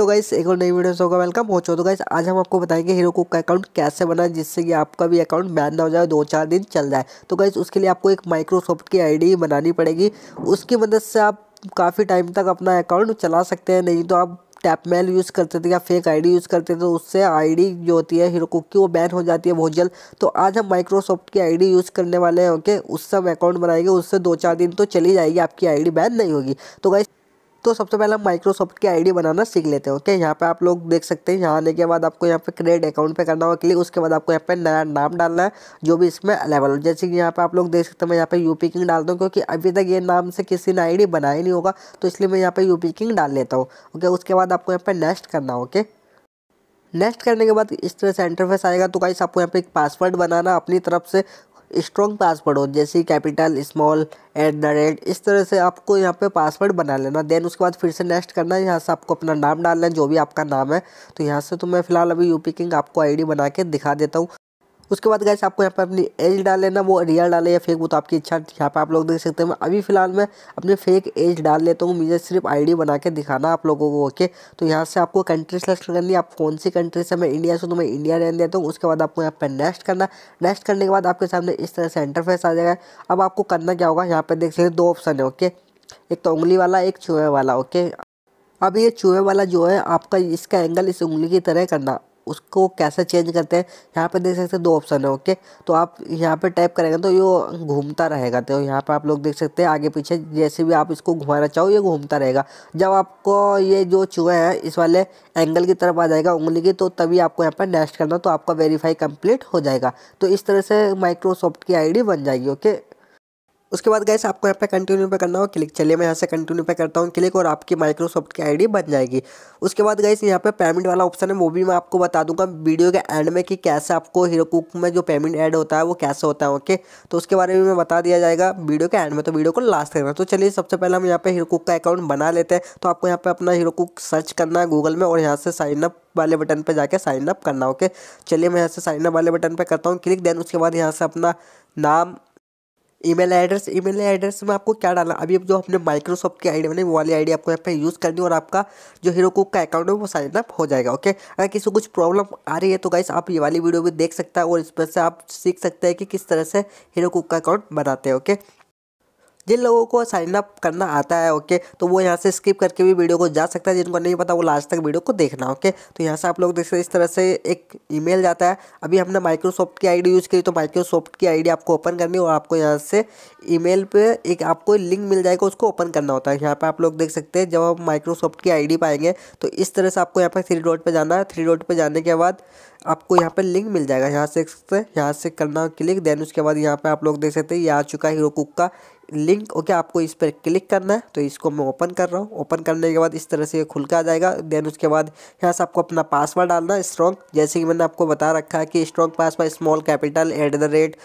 तो गाइस एक और नई वीडियो होगा वेलकम हो चो तो गाइस आज हम आपको बताएंगे हीरो कुक का अकाउंट कैसे बनाए जिससे कि आपका भी अकाउंट बैन ना हो जाए दो चार दिन चल जाए तो गाइस उसके लिए आपको एक माइक्रोसॉफ्ट की आईडी बनानी पड़ेगी उसकी मदद से आप काफ़ी टाइम तक अपना अकाउंट चला सकते हैं नहीं तो आप टैप मेल यूज़ करते थे या फेक आईडी यूज़ करते थे तो उससे आईडी जो होती है हीरो कुक की वो बैन हो जाती है बहुत जल्द तो आज हम माइक्रोसॉफ्ट की आईडी यूज़ करने वाले हैं ओके उससे हम अकाउंट बनाएंगे उससे दो चार दिन तो चली जाएगी आपकी आईडी बैन नहीं होगी तो गाइस तो सबसे पहले हम माइक्रोसॉफ्ट की आईडी बनाना सीख लेते हैं ओके यहाँ पे आप लोग देख सकते हैं यहाँ आने के बाद आपको यहाँ पे क्रिएट अकाउंट पे करना होगा क्लिक उसके बाद आपको यहाँ पे नया नाम डालना है जो भी इसमें अलेवल हो जैसे कि यहाँ पे आप लोग देख सकते हैं मैं यहाँ पे यूपी किंग डालता हूँ क्योंकि अभी तक ये नाम से किसी ने आई बनाया ही नहीं होगा तो इसलिए मैं यहाँ पर यूपी किंग डाल लेता हूँ ओके उसके बाद आपको यहाँ पर नेक्स्ट करना ओके नेक्स्ट करने के बाद इस तरह से इंटरफेस आएगा तो कहीं आपको यहाँ पे एक पासवर्ड बनाना अपनी तरफ से स्ट्रॉन्ग पासवर्ड हो जैसे capital small at the rate इस तरह से आपको यहाँ पे पासवर्ड बना लेना देन उसके बाद फिर से नेक्स्ट करना है यहाँ से आपको अपना नाम डालना है जो भी आपका नाम है तो यहाँ से तो मैं फ़िलहाल अभी यूपी किंग आपको आईडी बना के दिखा देता हूँ उसके बाद गैस आपको यहाँ पर अपनी एज डाल लेना वो रियल डाले या फेक वो तो आपकी इच्छा यहाँ पर आप लोग देख सकते हैं अभी फिलहाल मैं अपने फेक एज डाल लेता हूँ मुझे सिर्फ आईडी बना के दिखाना आप लोगों को ओके तो यहाँ से आपको कंट्री सेलेक्ट करनी आप कौन सी कंट्री से मैं इंडिया से तो मैं इंडिया रहने देता हूँ उसके बाद आपको यहाँ पर नेक्स्ट करना नेक्स्ट करने के बाद आपके सामने इस तरह से इंटरफेस आ जाएगा अब आपको करना क्या होगा यहाँ पर देख सकते हैं दो ऑप्शन है ओके एक तो उंगली वाला एक चूहे वाला ओके अब ये चूहे वाला जो है आपका इसका एंगल इस उंगली की तरह करना उसको कैसे चेंज करते हैं यहाँ पे देख सकते हैं दो ऑप्शन है ओके तो आप यहाँ पे टाइप करेंगे तो ये घूमता रहेगा तो यहाँ पे आप लोग देख सकते हैं आगे पीछे जैसे भी आप इसको घुमाना चाहो ये घूमता रहेगा जब आपको ये जो चूहे हैं इस वाले एंगल की तरफ आ जाएगा उंगली की तो तभी आपको यहाँ पर नेक्स्ट करना तो आपका वेरीफाई कम्प्लीट हो जाएगा तो इस तरह से माइक्रोसॉफ्ट की आई बन जाएगी ओके उसके बाद गैस आपको यहाँ पे कंटिन्यू पे करना हो क्लिक चलिए मैं यहाँ से कंटिन्यू पे करता हूँ क्लिक और आपकी माइक्रोसॉफ्ट की आईडी बन जाएगी उसके बाद गैस यहाँ पे पेमेंट वाला ऑप्शन है वो भी मैं आपको बता दूंगा वीडियो के एंड में कि कैसे आपको हीरो कुक में जो पेमेंट ऐड होता है वो कैसे होता है ओके तो उसके बारे में बता दिया जाएगा वीडियो के एंड में तो वीडियो को लास्ट करना तो चलिए सबसे पहले हम यहाँ पे हीरो कुक का अकाउंट बना लेते हैं तो आपको यहाँ पर अपना हीरो कुक सर्च करना है गूगल में और यहाँ से साइन अप वाले बटन पर जाके साइन अप करना ओके चलिए मैं यहाँ से साइन अप वाले बटन पर करता हूँ क्लिक देन उसके बाद यहाँ से अपना नाम ईमेल एड्रेस ईमेल एड्रेस में आपको क्या डालना अभी जो अपने माइक्रोसॉफ्ट की आईडी बनाई वो वाली आईडी आपको यहाँ पे यूज़ करनी और आपका जो हीरो कुक का अकाउंट है वो साइन अप हो जाएगा ओके अगर किसी को कुछ प्रॉब्लम आ रही है तो गाइस आप ये वाली वीडियो भी देख सकता है और इस पर से आप सीख सकते हैं कि किस तरह से हीरो कुक का अकाउंट बनाते हैं ओके जिन लोगों को साइन अप करना आता है ओके तो वो यहाँ से स्किप करके भी वीडियो को जा सकता है जिनको नहीं पता वो लास्ट तक वीडियो को देखना ओके तो यहाँ से आप लोग देख सकते इस तरह से एक ईमेल जाता है अभी हमने माइक्रोसॉफ्ट की आईडी यूज़ करी तो माइक्रोसॉफ्ट की आईडी आपको ओपन करनी और आपको यहाँ से ई मेल एक आपको लिंक मिल जाएगा उसको ओपन करना होता है यहाँ पर आप लोग देख सकते हैं जब आप माइक्रोसॉफ्ट की आई पाएंगे तो इस तरह से आपको यहाँ पर थ्री डॉट पर जाना है थ्री डॉट पर जाने के बाद आपको यहाँ पर लिंक मिल जाएगा यहाँ से यहाँ से करना क्लिक देन उसके बाद यहाँ पर आप लोग देख सकते हैं ये आ चुका है हीरो कुक का लिंक ओके आपको इस पर क्लिक करना है तो इसको मैं ओपन कर रहा हूँ ओपन करने के बाद इस तरह से खुल के आ जाएगा देन उसके बाद यहाँ से आपको अपना पासवर्ड डालना है स्ट्रॉन्ग जैसे कि मैंने आपको बता रखा है कि strong password small capital at the rate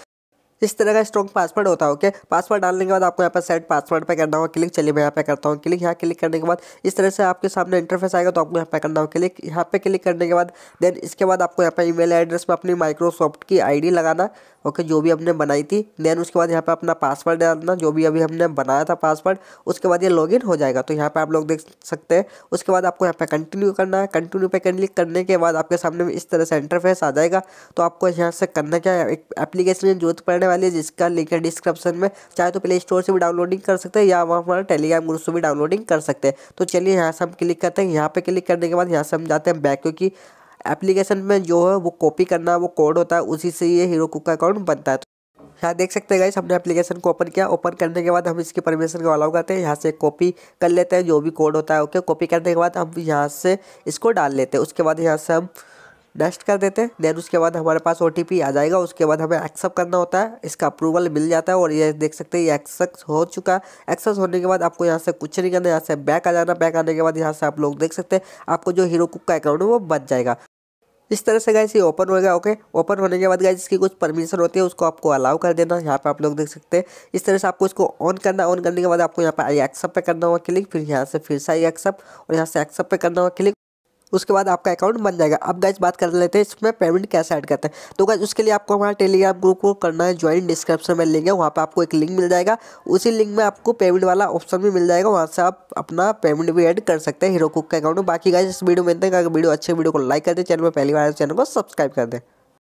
इस तरह का स्ट्रॉन्ग पासवर्ड होता है ओके पासवर्ड डालने के बाद आपको यहाँ पर सेट पासवर्ड पर करना होगा क्लिक चलिए मैं यहाँ पे करता हूँ क्लिक यहाँ क्लिक करने के बाद इस तरह से आपके सामने इंटरफेस आएगा तो आपको यहाँ पे करना होगा क्लिक यहाँ पे क्लिक करने के बाद देन इसके बाद आपको यहाँ पे ईमेल एड्रेस में अपनी माइक्रोसॉफ्ट की आई लगाना ओके जो भी हमने बनाई थी देन उसके बाद यहाँ पे अपना पासवर्ड डालना जो भी अभी हमने बनाया था पासवर्ड उसके बाद ये लॉग हो जाएगा तो यहाँ पे आप लोग देख सकते हैं उसके बाद आपको यहाँ पे कंटिन्यू करना है कंटिन्यू पे क्लिक करने के बाद आपके सामने इस तरह से इंटरफेस आ जाएगा तो आपको यहाँ से करना क्या है एप्लीकेशन में जरूरत पड़ने वाली है जिसका लिंक है डिस्क्रिप्शन में चाहे तो प्ले स्टोर से भी डाउनलोडिंग कर सकते हैं या वहाँ हमारे टेलीग्राम ग्रुप से भी डाउनलोडिंग कर सकते हैं तो चलिए यहाँ से हम क्लिक करते हैं यहाँ पर क्लिक करने के बाद यहाँ से हम जाते हैं बैक क्योंकि एप्लीकेशन में जो है वो कॉपी करना वो कोड होता है उसी से ये हीरो कुक का अकाउंट बनता है तो यहाँ देख सकते हैं गाइस हमने एप्लीकेशन को ओपन किया ओपन करने के बाद हम इसकी परमिशन को अलाउ करते हैं यहाँ से कॉपी कर लेते हैं जो भी कोड होता है ओके कॉपी करने के बाद हम यहाँ से इसको डाल लेते हैं उसके बाद यहाँ से हम नेक्स्ट कर देते हैं देन उसके बाद हमारे पास ओ आ जाएगा उसके बाद हमें एक्सेप्ट करना होता है इसका अप्रूवल मिल जाता है और ये देख सकते हैं ये एक्सेस हो चुका है एक्सेस होने के बाद आपको यहाँ से कुछ नहीं करना यहाँ से बैक आ जाना बैक आने के बाद यहाँ से आप लोग देख सकते हैं आपको जो हीरो कुक का अकाउंट है वो बच जाएगा इस तरह से गाइस ये ओपन होगा ओके ओपन होने के बाद गाइस इसकी कुछ परमिशन होती है उसको आपको अलाउ कर देना यहाँ पे आप लोग देख सकते हैं इस तरह से आपको इसको ऑन करना ऑन करने के बाद आपको यहाँ पे आई एक्सेप्ट पे करना होगा क्लिक फिर यहाँ से फिर से आई एक्सेप्ट और यहाँ से एक्सेप्ट पे करना होगा क्लिक उसके बाद आपका अकाउंट बन जाएगा अब गैस बात कर लेते हैं इसमें पेमेंट कैसे ऐड करते हैं तो गैस उसके लिए आपको हमारा टेलीग्राम ग्रुप को करना है ज्वाइन डिस्क्रिप्शन में लिंक है वहाँ पर आपको एक लिंक मिल जाएगा उसी लिंक में आपको पेमेंट वाला ऑप्शन भी मिल जाएगा वहाँ से आप अपना पेमेंट भी ऐड कर सकते हैं हीरो कुक का अकाउंट में बाकी गैस इस वीडियो में इतना वीडियो अच्छे वीडियो को लाइक कर दे चैनल में पहली बार चैनल तो को सब्सक्राइब कर दें